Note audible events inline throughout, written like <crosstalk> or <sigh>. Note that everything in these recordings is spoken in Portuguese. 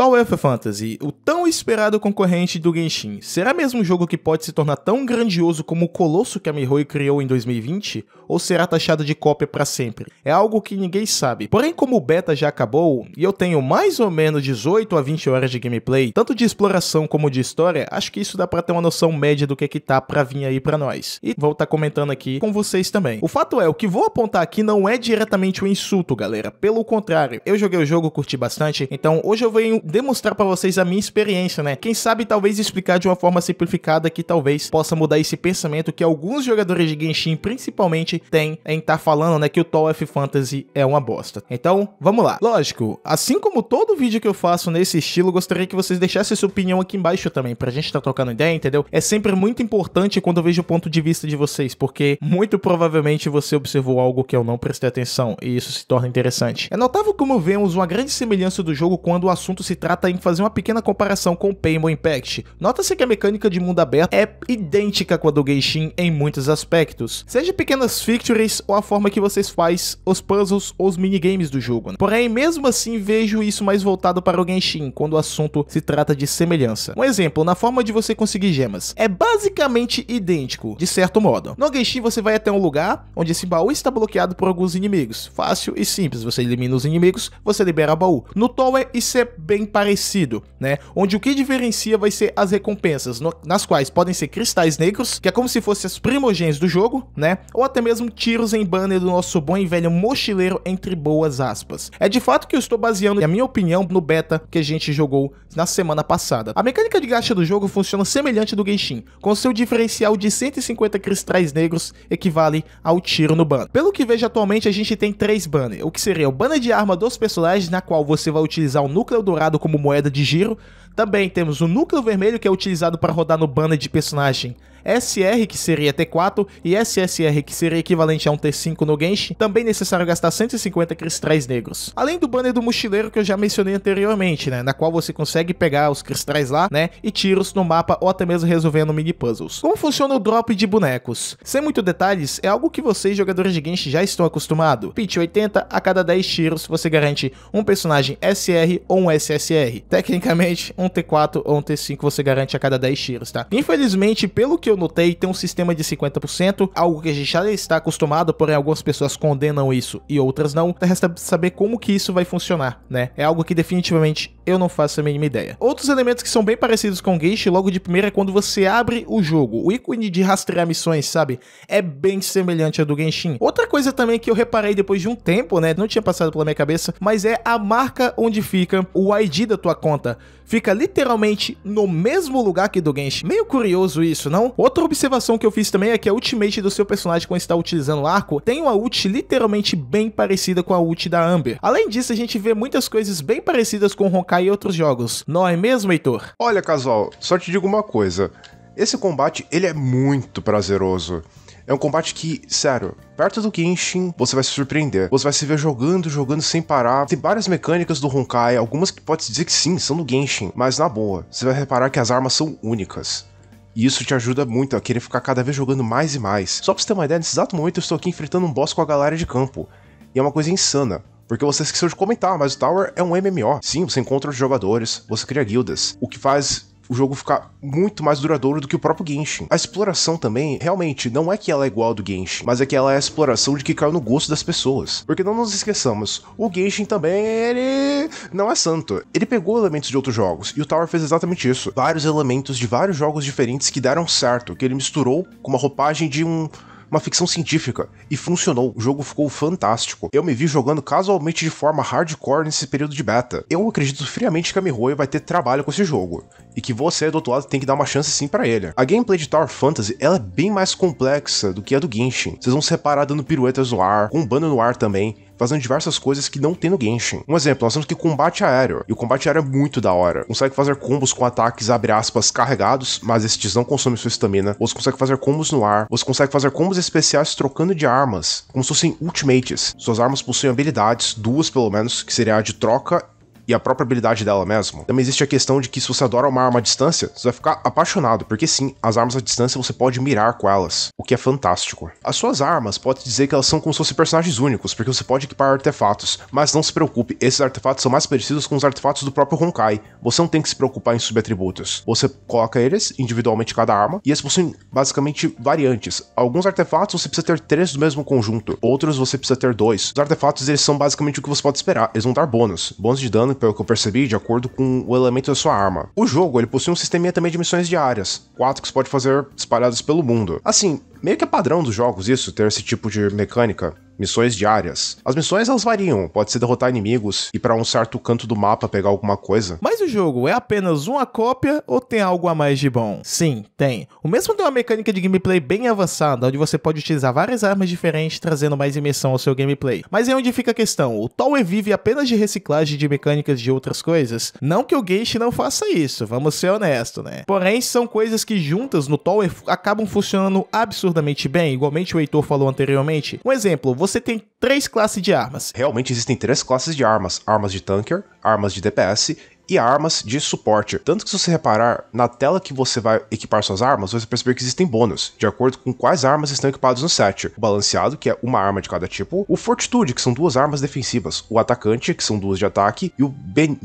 Tal Alpha é Fantasy, o tão esperado concorrente do Genshin, será mesmo um jogo que pode se tornar tão grandioso como o colosso que a Mihoyo criou em 2020? Ou será taxado de cópia para sempre? É algo que ninguém sabe. Porém, como o beta já acabou, e eu tenho mais ou menos 18 a 20 horas de gameplay, tanto de exploração como de história, acho que isso dá para ter uma noção média do que é que tá para vir aí para nós. E vou estar tá comentando aqui com vocês também. O fato é, o que vou apontar aqui não é diretamente um insulto, galera. Pelo contrário, eu joguei o jogo, curti bastante, então hoje eu venho demonstrar para vocês a minha experiência, né? Quem sabe talvez explicar de uma forma simplificada que talvez possa mudar esse pensamento que alguns jogadores de Genshin principalmente têm em estar tá falando, né, que o TOEF Fantasy é uma bosta. Então, vamos lá. Lógico, assim como todo vídeo que eu faço nesse estilo, gostaria que vocês deixassem sua opinião aqui embaixo também, pra gente estar tá trocando ideia, entendeu? É sempre muito importante quando eu vejo o ponto de vista de vocês, porque muito provavelmente você observou algo que eu não prestei atenção e isso se torna interessante. É notável como vemos uma grande semelhança do jogo quando o assunto se trata em fazer uma pequena comparação com Painful Impact. Nota-se que a mecânica de mundo aberto é idêntica com a do Genshin em muitos aspectos, seja pequenas features ou a forma que vocês faz os puzzles ou os minigames do jogo. Né? Porém, mesmo assim, vejo isso mais voltado para o Genshin, quando o assunto se trata de semelhança. Um exemplo, na forma de você conseguir gemas. É basicamente idêntico, de certo modo. No Genshin, você vai até um lugar onde esse baú está bloqueado por alguns inimigos. Fácil e simples, você elimina os inimigos, você libera o baú. No Tower, isso é bem bem parecido, né? Onde o que diferencia vai ser as recompensas, no, nas quais podem ser cristais negros, que é como se fossem as primogênias do jogo, né? Ou até mesmo tiros em banner do nosso bom e velho mochileiro, entre boas aspas. É de fato que eu estou baseando a minha opinião no beta que a gente jogou na semana passada. A mecânica de gacha do jogo funciona semelhante do Genshin, com seu diferencial de 150 cristais negros equivale ao tiro no banner. Pelo que vejo atualmente, a gente tem três banners, o que seria o banner de arma dos personagens, na qual você vai utilizar o núcleo dourado usado como moeda de giro. Também temos o núcleo vermelho, que é utilizado para rodar no banner de personagem SR, que seria T4, e SSR, que seria equivalente a um T5 no Genshin, também necessário gastar 150 cristais negros. Além do banner do mochileiro que eu já mencionei anteriormente, né, na qual você consegue pegar os cristais lá, né, e tiros no mapa ou até mesmo resolvendo mini puzzles. Como funciona o drop de bonecos? Sem muito detalhes, é algo que vocês jogadores de Genshin já estão acostumados. Pitch 80, a cada 10 tiros você garante um personagem SR ou um SSR. Tecnicamente, um T4 ou um T5 você garante a cada 10 tiros, tá? Infelizmente, pelo que que eu notei, tem um sistema de 50%, algo que a gente já está acostumado, porém algumas pessoas condenam isso e outras não. Resta saber como que isso vai funcionar, né? É algo que definitivamente eu não faço a mínima ideia. Outros elementos que são bem parecidos com Geish, logo de primeira, é quando você abre o jogo. O ícone de rastrear missões, sabe? É bem semelhante ao do Genshin. Outra coisa também que eu reparei depois de um tempo, né? Não tinha passado pela minha cabeça, mas é a marca onde fica o ID da tua conta. Fica literalmente no mesmo lugar que do Genshin. Meio curioso isso, não? Outra observação que eu fiz também é que a ultimate do seu personagem quando está utilizando o arco tem uma ult literalmente bem parecida com a ult da Amber. Além disso, a gente vê muitas coisas bem parecidas com o focar outros jogos. Não é mesmo, Heitor? Olha, casual, só te digo uma coisa. Esse combate, ele é muito prazeroso. É um combate que, sério, perto do Genshin, você vai se surpreender. Você vai se ver jogando, jogando sem parar. Tem várias mecânicas do Honkai, algumas que pode dizer que sim, são do Genshin, mas na boa, você vai reparar que as armas são únicas. E isso te ajuda muito a querer ficar cada vez jogando mais e mais. Só pra você ter uma ideia, nesse exato momento eu estou aqui enfrentando um boss com a galera de campo. E é uma coisa insana. Porque você esqueceu de comentar, mas o Tower é um MMO. Sim, você encontra os jogadores, você cria guildas, o que faz o jogo ficar muito mais duradouro do que o próprio Genshin. A exploração também, realmente, não é que ela é igual ao do Genshin, mas é que ela é a exploração de que caiu no gosto das pessoas. Porque não nos esqueçamos, o Genshin também, ele não é santo. Ele pegou elementos de outros jogos, e o Tower fez exatamente isso. Vários elementos de vários jogos diferentes que deram certo, que ele misturou com uma roupagem de um uma ficção científica, e funcionou. O jogo ficou fantástico. Eu me vi jogando casualmente de forma hardcore nesse período de beta. Eu acredito friamente que a Mihoyo vai ter trabalho com esse jogo, e que você do outro lado tem que dar uma chance sim para ele. A gameplay de Tower Fantasy ela é bem mais complexa do que a do Genshin. Vocês vão se reparar dando piruetas no ar, com um bando no ar também, fazendo diversas coisas que não tem no Genshin. Um exemplo, nós temos que combate aéreo, e o combate aéreo é muito da hora. Consegue fazer combos com ataques, abre aspas, carregados, mas estes não consomem sua estamina. Você consegue fazer combos no ar, você consegue fazer combos especiais trocando de armas, como se fossem ultimates. Suas armas possuem habilidades, duas pelo menos, que seria a de troca e a própria habilidade dela mesmo. Também existe a questão de que se você adora uma arma à distância, você vai ficar apaixonado, porque sim, as armas à distância você pode mirar com elas, o que é fantástico. As suas armas, pode dizer que elas são como se fossem personagens únicos, porque você pode equipar artefatos, mas não se preocupe, esses artefatos são mais parecidos com os artefatos do próprio Honkai. Você não tem que se preocupar em subatributos. Você coloca eles individualmente cada arma, e eles possuem basicamente variantes. Alguns artefatos você precisa ter três do mesmo conjunto, outros você precisa ter dois. Os artefatos eles são basicamente o que você pode esperar, eles vão dar bônus, bônus de dano pelo que eu percebi, de acordo com o elemento da sua arma. O jogo ele possui um sistema também de missões diárias, quatro que você pode fazer espalhadas pelo mundo. Assim, Meio que é padrão dos jogos isso, ter esse tipo de mecânica. Missões diárias. As missões elas variam, pode ser derrotar inimigos e para um certo canto do mapa pegar alguma coisa. Mas o jogo é apenas uma cópia ou tem algo a mais de bom? Sim, tem. O mesmo tem uma mecânica de gameplay bem avançada, onde você pode utilizar várias armas diferentes, trazendo mais imersão ao seu gameplay. Mas é onde fica a questão: o Tower vive apenas de reciclagem de mecânicas de outras coisas? Não que o Geish não faça isso, vamos ser honestos, né? Porém, são coisas que juntas no Tower acabam funcionando absurdamente absurdamente bem, igualmente o Heitor falou anteriormente. Um exemplo, você tem três classes de armas. Realmente existem três classes de armas: armas de tanker, armas de DPS e armas de suporte. Tanto que se você reparar, na tela que você vai equipar suas armas, você perceber que existem bônus, de acordo com quais armas estão equipadas no set. O balanceado, que é uma arma de cada tipo, o fortitude, que são duas armas defensivas, o atacante, que são duas de ataque, e o ben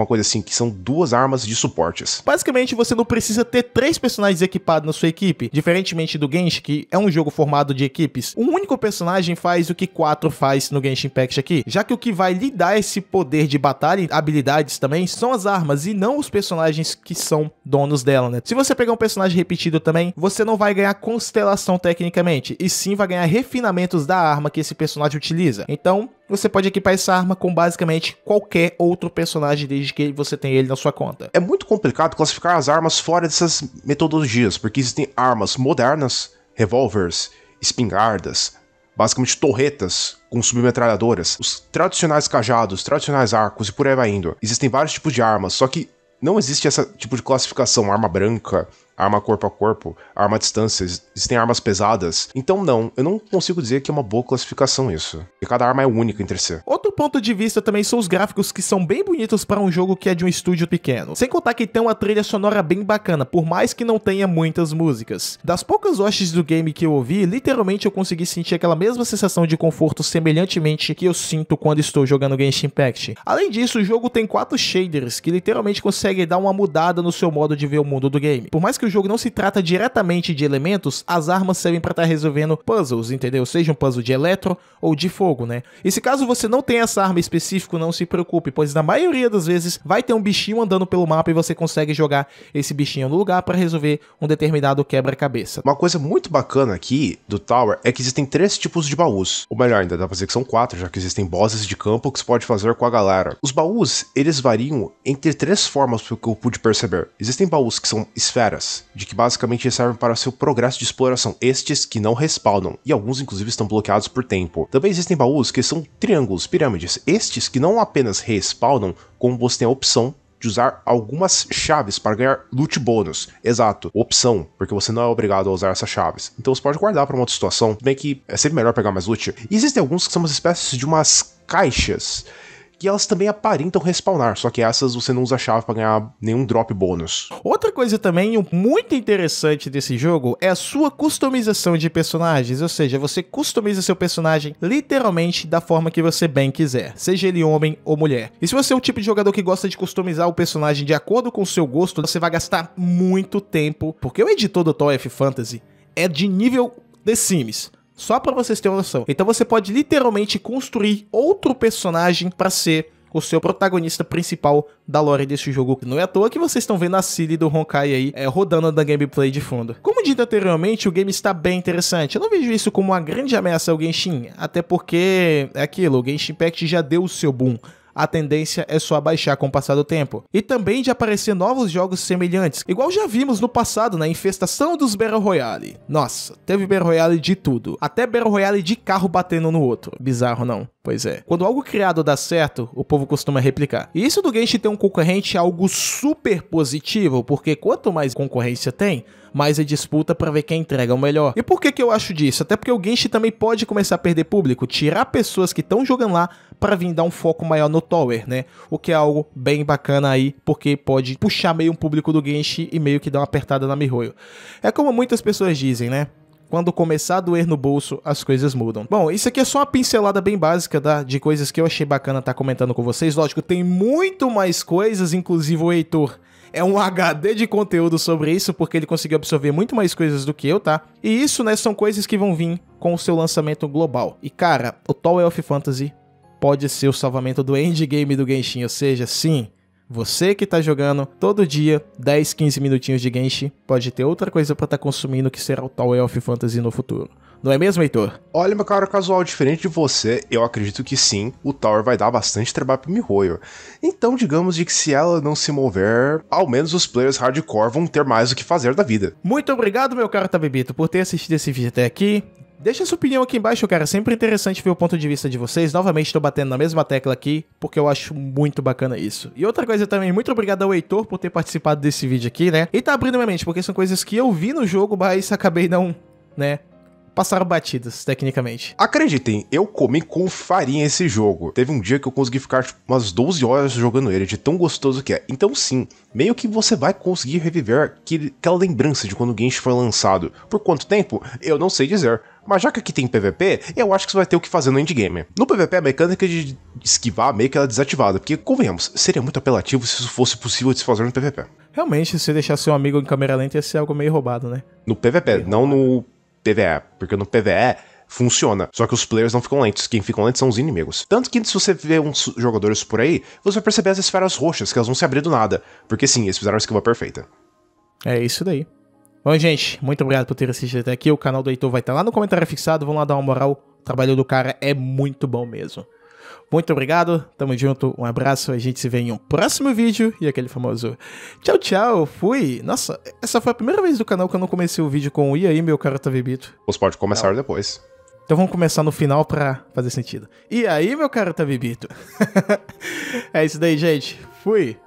alguma coisa assim, que são duas armas de suportes. Basicamente, você não precisa ter três personagens equipados na sua equipe, diferentemente do Genshin, que é um jogo formado de equipes. Um único personagem faz o que quatro faz no Genshin Impact aqui, já que o que vai lhe dar esse poder de batalha, e habilidades também, são as armas e não os personagens que são donos dela, né? Se você pegar um personagem repetido também, você não vai ganhar constelação tecnicamente, e sim vai ganhar refinamentos da arma que esse personagem utiliza. Então, você pode equipar essa arma com basicamente qualquer outro personagem desde que você tenha ele na sua conta. É muito complicado classificar as armas fora dessas metodologias, porque existem armas modernas, revolvers, espingardas, basicamente torretas com submetralhadoras, os tradicionais cajados, tradicionais arcos e por aí vai indo. Existem vários tipos de armas, só que não existe esse tipo de classificação, arma branca, arma corpo a corpo, arma a distância, existem armas pesadas. Então, não, eu não consigo dizer que é uma boa classificação isso. E cada arma é única entre si. Outro ponto de vista também são os gráficos que são bem bonitos para um jogo que é de um estúdio pequeno. Sem contar que tem uma trilha sonora bem bacana, por mais que não tenha muitas músicas. Das poucas hostes do game que eu ouvi, literalmente eu consegui sentir aquela mesma sensação de conforto semelhantemente que eu sinto quando estou jogando Genshin Impact. Além disso, o jogo tem quatro shaders que literalmente conseguem dar uma mudada no seu modo de ver o mundo do game. Por mais que que o jogo não se trata diretamente de elementos, as armas servem para estar tá resolvendo puzzles, entendeu? Seja um puzzle de eletro ou de fogo, né? E se caso você não tenha essa arma específica, não se preocupe, pois na maioria das vezes vai ter um bichinho andando pelo mapa e você consegue jogar esse bichinho no lugar para resolver um determinado quebra-cabeça. Uma coisa muito bacana aqui do Tower é que existem três tipos de baús. Ou melhor, ainda dá pra dizer que são quatro, já que existem bosses de campo que você pode fazer com a galera. Os baús, eles variam entre três formas, pelo que eu pude perceber. Existem baús que são esferas, de que basicamente servem para seu progresso de exploração, estes que não respawnam, e alguns inclusive estão bloqueados por tempo. Também existem baús que são triângulos, pirâmides, estes que não apenas respawnam, como você tem a opção de usar algumas chaves para ganhar loot bônus. Exato, opção, porque você não é obrigado a usar essas chaves. Então você pode guardar para uma outra situação, bem que é sempre melhor pegar mais loot. E existem alguns que são umas espécies de umas caixas e elas também aparentam respawnar, só que essas você não usa chave para ganhar nenhum drop bônus. Outra coisa também muito interessante desse jogo é a sua customização de personagens, ou seja, você customiza seu personagem literalmente da forma que você bem quiser, seja ele homem ou mulher. E se você é o tipo de jogador que gosta de customizar o personagem de acordo com o seu gosto, você vai gastar muito tempo, porque o editor do Toy F Fantasy é de nível The Sims. Só para vocês terem uma noção. Então você pode literalmente construir outro personagem para ser o seu protagonista principal da lore desse jogo. Não é à toa que vocês estão vendo a Silly do Honkai aí é, rodando na gameplay de fundo. Como dito anteriormente, o game está bem interessante. Eu não vejo isso como uma grande ameaça ao Genshin, até porque é aquilo, o Genshin Impact já deu o seu boom a tendência é só baixar com o passar do tempo. E também de aparecer novos jogos semelhantes, igual já vimos no passado na infestação dos Battle Royale. Nossa, teve Battle Royale de tudo, até Battle Royale de carro batendo no outro. Bizarro não. Pois é. Quando algo criado dá certo, o povo costuma replicar. E isso do Genshin ter um concorrente é algo super positivo, porque quanto mais concorrência tem, mais é disputa para ver quem entrega o melhor. E por que que eu acho disso? Até porque o Genshin também pode começar a perder público, tirar pessoas que estão jogando lá para vir dar um foco maior no Tower, né? O que é algo bem bacana aí, porque pode puxar meio um público do Genshin e meio que dar uma apertada na Mihoyo. É como muitas pessoas dizem, né? Quando começar a doer no bolso, as coisas mudam. Bom, isso aqui é só uma pincelada bem básica tá? de coisas que eu achei bacana estar tá comentando com vocês. Lógico, tem muito mais coisas, inclusive o Heitor é um HD <laughs> de conteúdo sobre isso, porque ele conseguiu absorver muito mais coisas do que eu, tá? E isso, né, são coisas que vão vir com o seu lançamento global. E cara, o Tall Elf Fantasy pode ser o salvamento do endgame do Genshin, ou seja, sim, você que está jogando todo dia 10, 15 minutinhos de Genshin, pode ter outra coisa para estar tá consumindo que será o tal Elf Fantasy no futuro. Não é mesmo, Heitor? Olha, meu cara, casual, diferente de você, eu acredito que sim, o Tower vai dar bastante trabalho pro Mihoyo. Então, digamos de que se ela não se mover, ao menos os players hardcore vão ter mais o que fazer da vida. Muito obrigado, meu caro Tabibito, por ter assistido esse vídeo até aqui. Deixa sua opinião aqui embaixo, cara. É sempre interessante ver o ponto de vista de vocês. Novamente estou batendo na mesma tecla aqui, porque eu acho muito bacana isso. E outra coisa também, muito obrigado ao Heitor por ter participado desse vídeo aqui, né? E tá abrindo minha mente, porque são coisas que eu vi no jogo, mas acabei não, né, passaram batidas, tecnicamente. Acreditem, eu comi com farinha esse jogo. Teve um dia que eu consegui ficar tipo, umas 12 horas jogando ele, de tão gostoso que é. Então, sim, meio que você vai conseguir reviver aquele, aquela lembrança de quando o Genshin foi lançado. Por quanto tempo? Eu não sei dizer. Mas já que aqui tem PVP, eu acho que você vai ter o que fazer no endgame. No PVP, é a mecânica de esquivar meio que ela é desativada, porque, convenhamos, seria muito apelativo se isso fosse possível de se fazer no PVP. Realmente, se deixar seu amigo em câmera lenta ia ser algo meio roubado, né? No PVP, meio não roubado. no PVE, porque no PVE funciona. Só que os players não ficam lentos, quem ficam lentos são os inimigos. Tanto que se você vê uns jogadores por aí, você vai perceber as esferas roxas, que elas vão se abrir do nada. Porque sim, eles fizeram a esquiva perfeita. É isso daí. Bom, gente, muito obrigado por ter assistido até aqui. O canal do Heitor vai estar lá no comentário fixado. Vão lá dar uma moral. O trabalho do cara é muito bom mesmo. Muito obrigado, tamo junto, um abraço, a gente se vê em um próximo vídeo e aquele famoso tchau, tchau, fui. Nossa, essa foi a primeira vez do canal que eu não comecei o vídeo com e aí, meu cara tá bebido. Os pode começar não. depois. Então vamos começar no final pra fazer sentido. E aí, meu cara tá bebido. é isso daí, gente. Fui.